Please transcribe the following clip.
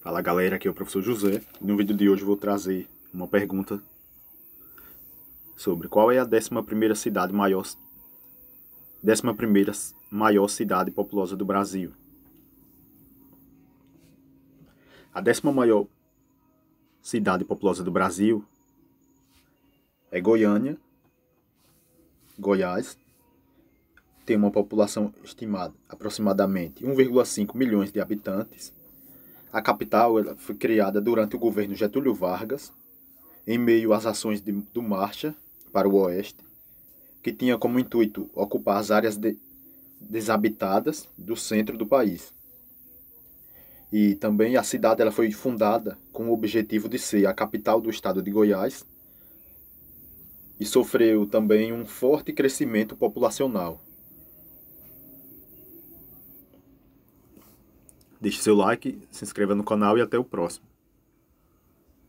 Fala galera, aqui é o professor José. No vídeo de hoje vou trazer uma pergunta sobre qual é a 11 cidade maior 11 maior cidade populosa do Brasil. A décima maior cidade populosa do Brasil é Goiânia, Goiás. Tem uma população estimada aproximadamente 1,5 milhões de habitantes a capital foi criada durante o governo Getúlio Vargas, em meio às ações de, do Marcha para o Oeste, que tinha como intuito ocupar as áreas de, desabitadas do centro do país. E também a cidade ela foi fundada com o objetivo de ser a capital do estado de Goiás e sofreu também um forte crescimento populacional. Deixe seu like, se inscreva no canal e até o próximo.